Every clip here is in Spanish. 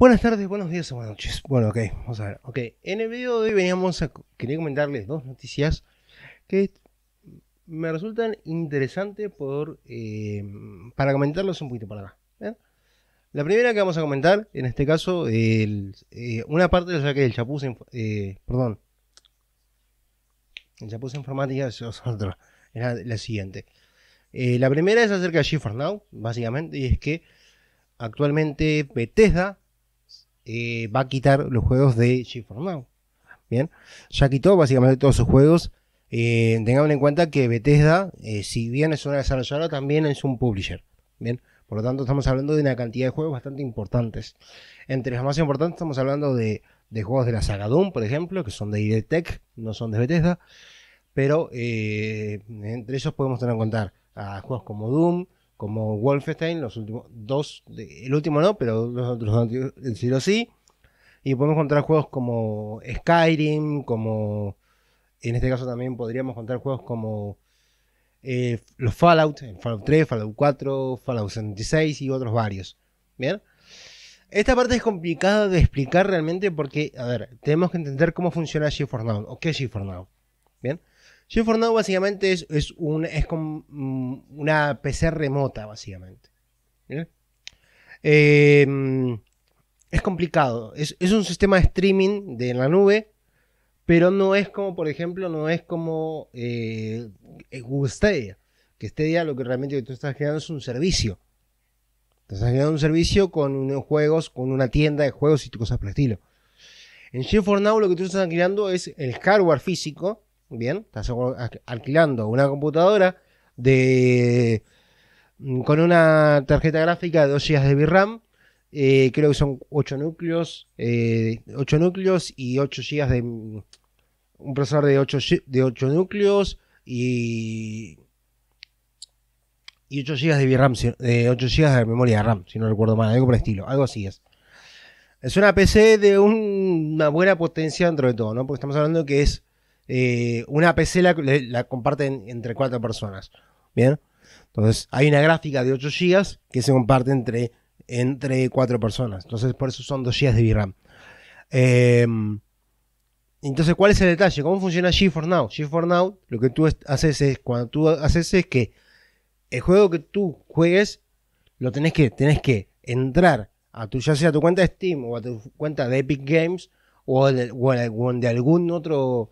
Buenas tardes, buenos días buenas noches. Bueno, ok, vamos a ver. Ok, en el video de hoy veníamos a. Quería comentarles dos noticias que me resultan interesantes por, eh, para comentarlos un poquito para acá. La primera que vamos a comentar, en este caso, eh, una parte de lo que el chapuz. Eh, perdón. El chapuz informática es otra. Era la siguiente. la primera es acerca de for Now, básicamente, y es que actualmente Bethesda eh, va a quitar los juegos de GeForce Now. Bien, ya quitó básicamente todos sus juegos. Eh, tengan en cuenta que Bethesda, eh, si bien es una desarrolladora, también es un publisher. Bien, por lo tanto, estamos hablando de una cantidad de juegos bastante importantes. Entre los más importantes, estamos hablando de, juegos de la saga Doom, por ejemplo, que son de ID Tech, no son de Bethesda. Pero entre ellos podemos tener en cuenta a juegos como Doom, como Wolfenstein, los últimos dos, el último no, pero los otros sí sí. Y podemos encontrar juegos como Skyrim, como en este caso también podríamos encontrar juegos como eh, los Fallout, Fallout 3, Fallout 4, Fallout 76 y otros varios. Bien. Esta parte es complicada de explicar realmente porque, a ver, tenemos que entender cómo funciona for Now o qué es for Now. Bien. GeForce Now básicamente es, un, es como mm, una PC remota, básicamente. Em, es complicado. Es, un sistema de streaming de la nube, pero no es como, por ejemplo, no es como eh, eh, Google Stadia. Que Stadia lo que realmente tú estás creando es un servicio. Te estás creando un servicio con unos juegos, con una tienda de juegos y cosas por el estilo. En GeForce Now lo que tú estás creando es el hardware físico Bien, estás alquilando una computadora de mm, con una tarjeta gráfica de 2 GB de VRAM. Eh, creo que son 8 núcleos, 8 eh, núcleos y 8 GB de un procesador de 8, de 8 núcleos y y 8 GB de VRAM, 8 GB de memoria RAM, si no recuerdo mal, algo por el estilo, algo así es. Es una PC de una buena potencia dentro de todo, ¿no? Porque estamos hablando que es eh, una PC la, comparten entre cuatro personas. Bien. Entonces, hay una gráfica de 8 GB que se comparte entre, entre cuatro personas. Entonces, por eso son 2 GB de VRAM. Em, entonces, ¿cuál es el detalle? ¿Cómo funciona GeForce Now? GeForce Now, lo que tú haces es, cuando tú haces es que el juego que tú juegues, lo tenés que, tenés que entrar a tu, ya sea a tu cuenta de Steam o a tu cuenta de Epic Games o de algún otro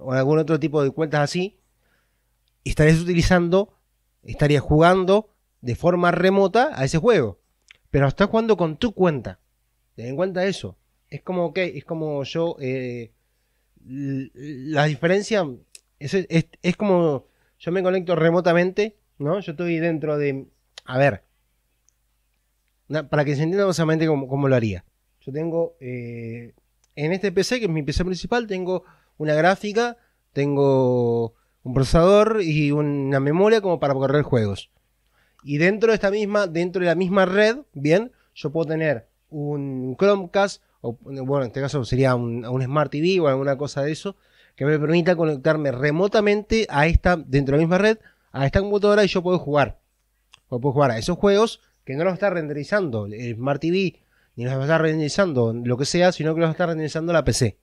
o algún otro tipo de cuentas así, estarías utilizando, estarías jugando de forma remota a ese juego. Pero estás jugando con tu cuenta. Ten en cuenta eso. Es como, ok, es como yo. Eh, la diferencia es, como yo me conecto remotamente, ¿no? Yo estoy dentro de. A ver. para que se entienda básicamente cómo, cómo lo haría. Yo tengo. Eh, en este PC, que es mi PC principal, tengo una gráfica, tengo un procesador y una memoria como para correr juegos. Y dentro de esta misma, dentro de la misma red, bien, yo puedo tener un Chromecast, o bueno, en este caso sería un, Smart TV o alguna cosa de eso, que me permita conectarme remotamente a esta, dentro de la misma red, a esta computadora y yo puedo jugar. O puedo jugar a esos juegos que no los está renderizando el Smart TV, ni los estar renderizando lo que sea, sino que los está renderizando la PC.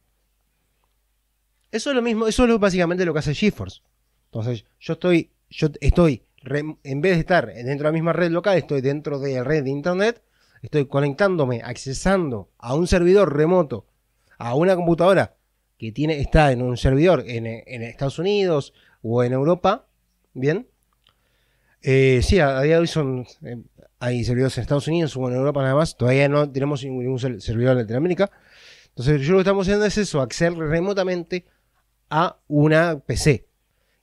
Eso es lo mismo, eso es básicamente lo que hace GeForce. Entonces, yo estoy, yo estoy, en vez de estar dentro de la misma red local, estoy dentro de la red de internet, estoy conectándome, accesando a un servidor remoto, a una computadora que tiene, está en un servidor en, Estados Unidos o en Europa, ¿bien? Eh, sí, a, día de hoy son, eh, hay servidores en Estados Unidos o en Europa nada más, todavía no tenemos ningún servidor en Latinoamérica. Entonces, yo lo que estamos haciendo es eso, acceder remotamente a una PC.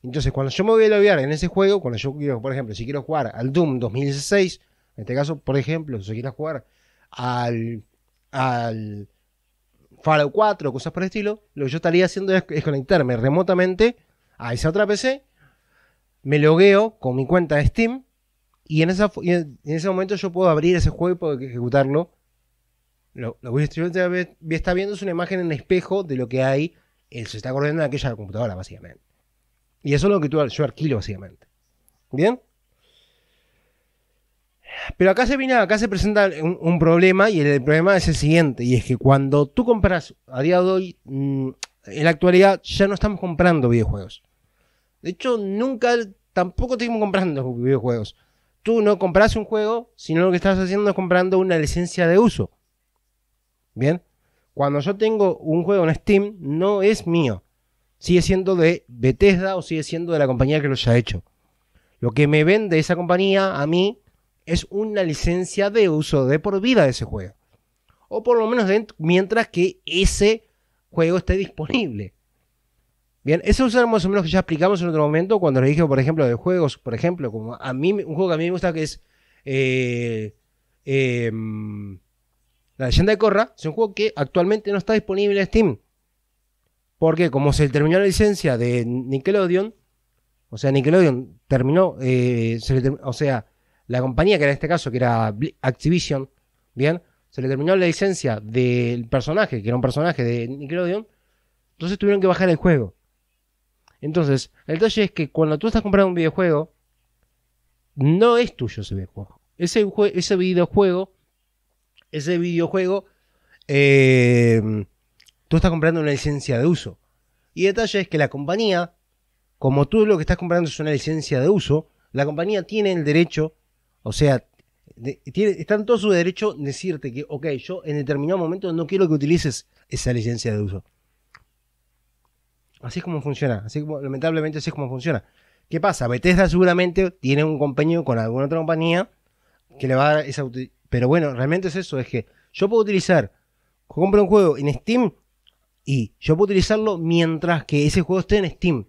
Entonces, cuando yo me voy a loguear en ese juego, cuando yo quiero, por ejemplo, si quiero jugar al Doom 2016, en este caso, por ejemplo, si quiero jugar al, al Fallout 4, cosas por el estilo, lo que yo estaría haciendo es, conectarme remotamente a esa otra PC, me logueo con mi cuenta de Steam y en, esa, en ese momento yo puedo abrir ese juego y puedo ejecutarlo. Lo, que voy viendo es una imagen en espejo de lo que hay él se está corriendo de aquella computadora, básicamente. Y eso es lo que tú, yo alquilo, básicamente. ¿Bien? Pero acá se viene, acá se presenta un, problema y el, problema es el siguiente, y es que cuando tú compras a día de hoy, mm, en la actualidad ya no estamos comprando videojuegos. De hecho, nunca tampoco estamos comprando videojuegos. Tú no compras un juego, sino lo que estás haciendo es comprando una licencia de uso. ¿Bien? Cuando yo tengo un juego en Steam, no es mío. Sigue siendo de Bethesda o sigue siendo de la compañía que lo haya hecho. Lo que me vende esa compañía a mí es una licencia de uso de por vida de ese juego. O por lo menos mientras que ese juego esté disponible. Bien, eso es algo más o menos que ya explicamos en otro momento cuando les dije, por ejemplo, de juegos, por ejemplo, como a mí, un juego que a mí me gusta que es eh, eh, la leyenda de Corra es un juego que actualmente no está disponible en Steam. Porque como se terminó la licencia de Nickelodeon, o sea, Nickelodeon terminó, eh, o sea, la compañía que era en este caso, que era Activision, bien, se le terminó la licencia del personaje, que era un personaje de Nickelodeon, entonces tuvieron que bajar el juego. Entonces, el detalle es que cuando tú estás comprando un videojuego, no es tuyo ese videojuego. ese videojuego ese videojuego, eh, tú estás comprando una licencia de uso. Y detalle es que la compañía, como tú lo que estás comprando es una licencia de uso, la compañía tiene el derecho, o sea, tiene, está en todo su derecho decirte que, ok, yo en determinado momento no quiero que utilices esa licencia de uso. Así es como funciona, así lamentablemente así es como funciona. ¿Qué pasa? Bethesda seguramente tiene un compañero con alguna otra compañía que le va a dar esa, pero bueno, realmente es eso, es que yo puedo utilizar, compro un juego en Steam y yo puedo utilizarlo mientras que ese juego esté en Steam.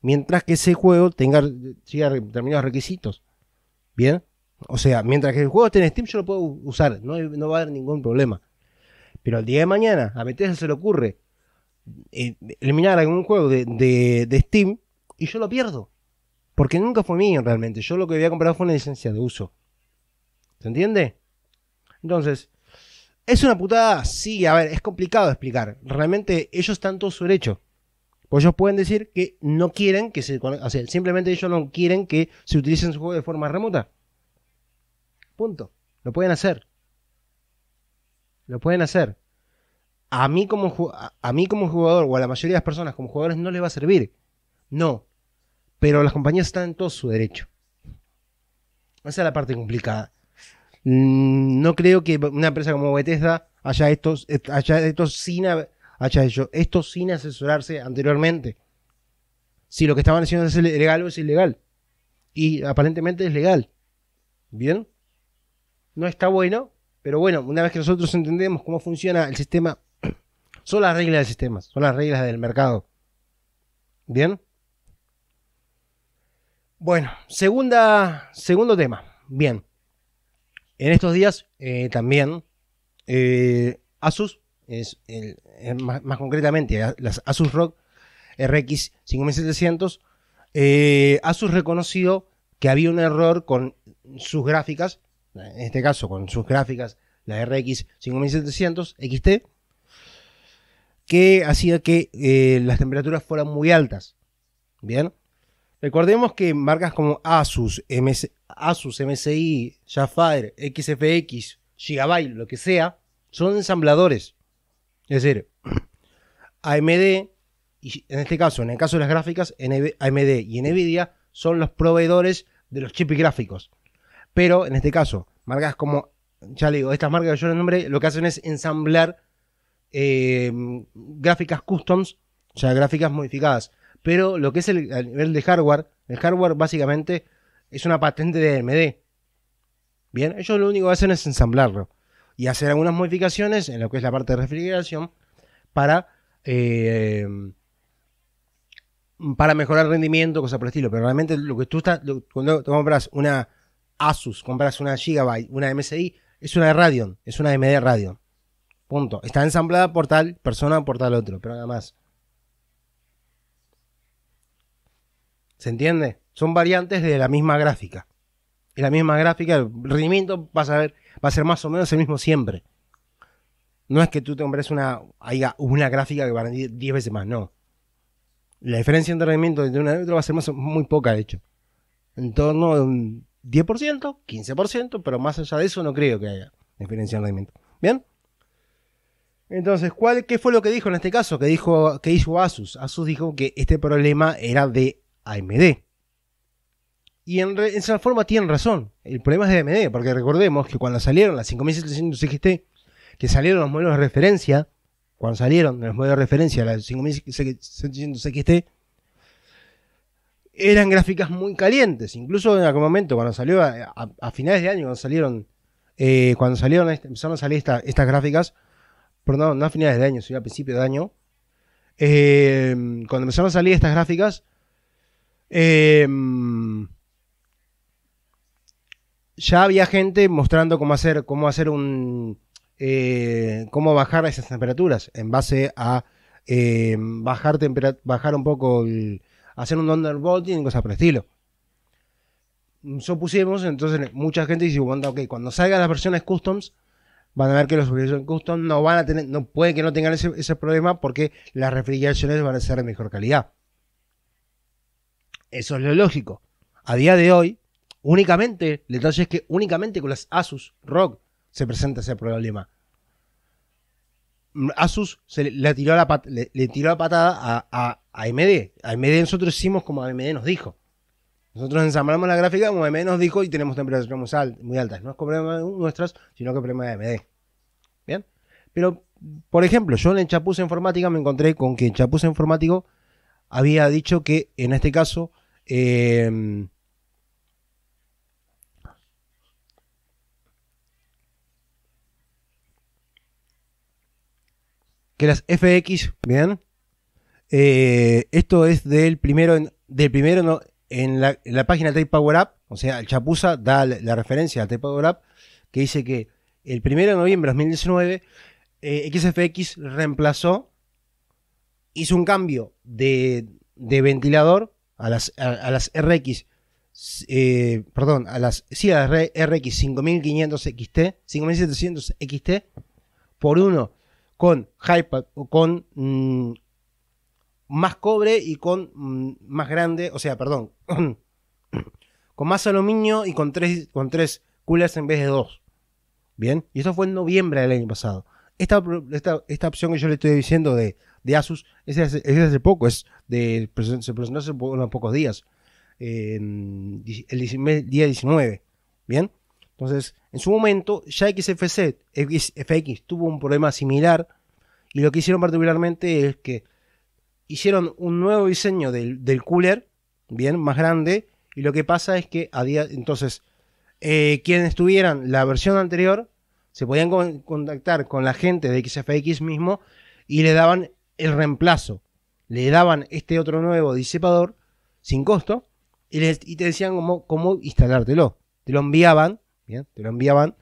Mientras que ese juego tenga, determinados requisitos. ¿Bien? O sea, mientras que el juego esté en Steam yo lo puedo usar, no, va a haber ningún problema. Pero el día de mañana a veces se le ocurre eh, eliminar algún juego de, de Steam y yo lo pierdo. Porque nunca fue mío realmente. Yo lo que había comprado fue una licencia de uso. ¿Se entiende? Entonces, ¿es una putada? Sí, a ver, es complicado explicar. Realmente ellos están todo su derecho. Pues ellos pueden decir que no quieren que se... O simplemente ellos no quieren que se utilicen su juego de forma remota. Punto. Lo pueden hacer. Lo pueden hacer. A mí, como, a mí como jugador o a la mayoría de las personas como jugadores no les va a servir. No. Pero las compañías están en todo su derecho. Esa es la parte complicada. Mm, no creo que una empresa como Bethesda haya sin, hecho esto sin asesorarse anteriormente. Si lo que estaban haciendo es legal o es ilegal. Y aparentemente es legal. ¿Bien? No está bueno, pero bueno, una vez que nosotros entendemos cómo funciona el sistema, son las reglas del sistema, son las reglas del mercado. ¿Bien? Bueno, segunda, segundo tema. Bien. En estos días eh, también eh, Asus, más, concretamente las Asus Rock RX 5700, eh, Asus reconoció que había un error con sus gráficas, en este caso con sus gráficas, la RX 5700 XT, que hacía que las temperaturas fueran muy altas. Bien, Recordemos que marcas como Asus, Asus MSI, Sapphire, XFX, Gigabyte, lo que sea, son ensambladores. Es decir, AMD, y en este caso, en el caso de las gráficas, AMD y Nvidia son los proveedores de los chips gráficos. Pero en este caso, marcas como, ya le digo, estas marcas que yo les nombre, lo que hacen es ensamblar eh, gráficas customs, o sea, gráficas modificadas pero lo que es el a nivel de hardware, el hardware básicamente es una patente de AMD. Bien, ellos lo único que hacen es ensamblarlo y hacer algunas modificaciones en lo que es la parte de refrigeración para, eh, para mejorar el rendimiento, cosas por el estilo. Pero realmente lo que tú estás, cuando compras una Asus, compras una Gigabyte, una MSI, es una de Radeon, es una AMD Radeon. Punto. Está ensamblada por tal persona, por tal otro, pero nada más. ¿Se entiende? Son variantes de la misma gráfica. Y la misma gráfica, el rendimiento va a ser más o menos el mismo siempre. No es que tú te compres una, una gráfica que va a rendir 10 veces más, no. La diferencia entre rendimiento entre una y otra va a ser muy poca, de hecho. En torno a un 10%, 15%, pero más allá de eso no creo que haya diferencia en rendimiento. ¿Bien? Entonces, ¿cuál, ¿qué fue lo que dijo en este caso? ¿Qué dijo, que hizo Asus. Asus dijo que este problema era de AMD. Y en, esa forma tienen razón. El problema es de AMD, porque recordemos que cuando salieron las 5700 XT, que salieron los modelos de referencia, cuando salieron los modelos de referencia, las 5700 XT, eran gráficas muy calientes. Incluso en algún momento, cuando salió a, finales de año, cuando salieron, eh, cuando salieron, este, empezaron a salir estas gráficas, perdón, no a finales de año, sino a principio de año, eh, cuando empezaron a salir estas gráficas, Em, ya había gente mostrando cómo hacer, cómo hacer un. Eh, cómo bajar esas temperaturas en base a em, bajar, bajar un poco hacer un undervolting y cosas por el estilo. pusimos, entonces mucha gente dice, bueno, cuando salgan las versiones customs, van a ver que los versiones custom no van a tener, no puede que no tengan ese, ese problema porque las refrigeraciones van a ser de mejor calidad. Eso es lo lógico. A día de hoy, únicamente, el detalle es que únicamente con las Asus ROG se presenta ese problema. Mm, Asus se le, tiró, la patada a, a, a, AMD. AMD nosotros hicimos como AMD nos dijo. Nosotros ensamblamos la gráfica como AMD nos dijo y tenemos temperaturas muy, altas. No es problema nuestras, sino que problema de AMD. ¿Bien? Pero, por ejemplo, yo en el Chapuz Informática me encontré con que en Chapuz Informático había dicho que en este caso Em, que las FX, bien. Eh, esto es del primero, en, del primero en, la, página de Power Up, o sea, el Chapuza da la, referencia a Tape Power Up, que dice que el primero de noviembre de 2019, eh, XFX reemplazó, hizo un cambio de, de ventilador a las, a, las RX, eh, perdón, a las, sí, RX 5500 XT, 5700 XT, por uno con o con mm, más cobre y con mm, más grande, o sea, perdón, con más aluminio y con tres, con tres coolers en vez de dos. Bien, y eso fue en noviembre del año pasado. Esta, esta opción que yo le estoy diciendo de de Asus, ese es hace poco, es de, pues, se presentó hace unos pocos días, el día 19. Bien, entonces en su momento ya XFC, FX tuvo un problema similar y lo que hicieron particularmente es que hicieron un nuevo diseño del, cooler, bien, más grande, y lo que pasa es que a día, entonces, eh, quienes tuvieran la versión anterior se podían contactar con la gente de XFX mismo y le daban el reemplazo. Le daban este otro nuevo disipador sin costo y, les, te decían cómo, cómo, instalártelo. Te lo enviaban, ¿bien? Te lo enviaban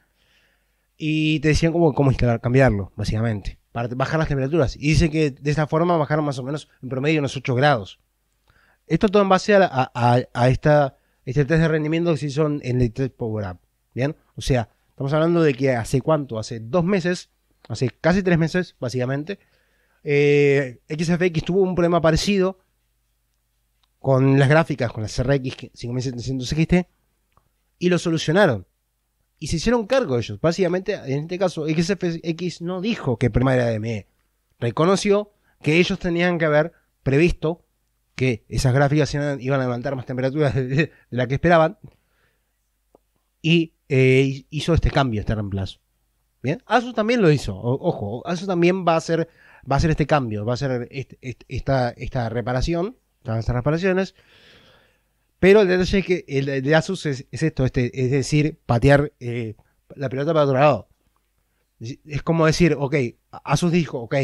y te decían cómo, cómo instalar, cambiarlo, básicamente, para bajar las temperaturas. Y dicen que de esta forma bajaron más o menos en promedio unos 8 grados. Esto todo en base a, a, esta, este test de rendimiento que se hizo en el test Power Up. ¿Bien? O sea, estamos hablando de que hace cuánto, hace dos meses, hace casi tres meses, básicamente, XFX eh, tuvo un problema parecido con las gráficas, con las RX 5700 XT, y lo solucionaron. Y se hicieron cargo ellos. Básicamente, en este caso, XFX no dijo que el problema era DME. E. Reconoció que ellos tenían que haber previsto que esas gráficas iban a levantar más temperaturas de, la que esperaban y eh, hizo este cambio, este reemplazo. Bien, ASUS también lo hizo, ojo, ASUS también va a ser va a ser este cambio, va a ser esta, esta reparación, todas estas reparaciones. Pero el detalle es que el de Asus es, esto, este, es decir, patear eh, la pelota para otro lado. Es como decir, ok, Asus dijo, ok,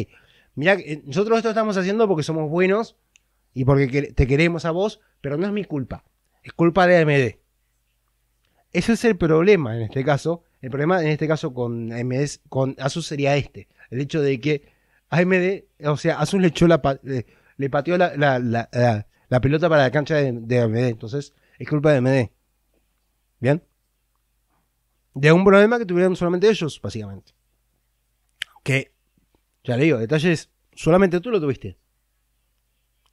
mira, eh, nosotros esto estamos haciendo porque somos buenos y porque te queremos a vos, pero no es mi culpa, es culpa de AMD. Ese es el problema en este caso. El problema en este caso con AMD, con Asus sería este, el hecho de que AMD, o sea, Asus le echó la, le, pateó la, la, pelota para la cancha de, AMD. Entonces, es culpa de AMD. ¿Bien? De un problema que tuvieron solamente ellos, básicamente. Que, ya le digo, detalles, solamente tú lo tuviste.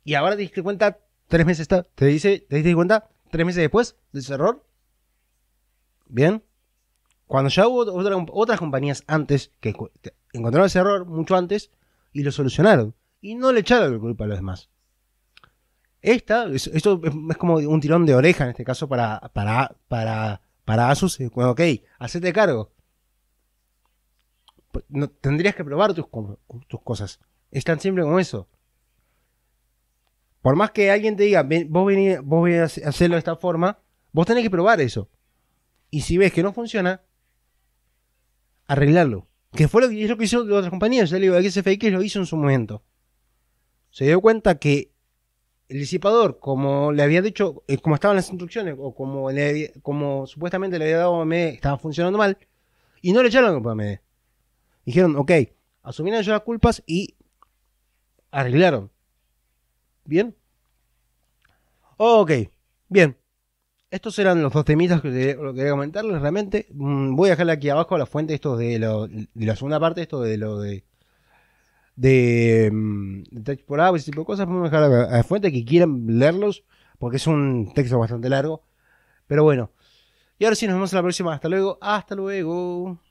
Y ahora te diste cuenta, tres meses, está, te dice, te diste cuenta, tres meses después de ese error. ¿Bien? Cuando ya hubo otras compañías antes que encontraron ese error mucho antes y lo solucionaron. Y no le echaron la culpa a los demás. Esta, esto es como un tirón de oreja en este caso para, para, para, para Asus. Ok, hacete cargo. No, tendrías que probar tus, tus cosas. Es tan simple como eso. Por más que alguien te diga, vos venís, vos a hacerlo de esta forma, vos tenés que probar eso. Y si ves que no funciona, arreglarlo. Que fue lo que, hizo lo otras compañías. Ya le digo, el lo hizo en su momento. Se dio cuenta que el disipador, como le había dicho, eh, como estaban las instrucciones, o como, como supuestamente le había dado a AMD, estaba funcionando mal, y no le echaron a AMD. Dijeron, ok, asumieron yo las culpas y arreglaron. ¿Bien? Ok, bien. Estos eran los dos temitas que quería comentarles. Realmente mm, voy a dejarle aquí abajo la fuente esto de, lo, de la segunda parte, esto de lo de de, mm, de por por y ese tipo de cosas. Vamos a dejar a la fuente que quieran leerlos porque es un texto bastante largo. Pero bueno. Y ahora sí, nos vemos en la próxima. Hasta luego. Hasta luego.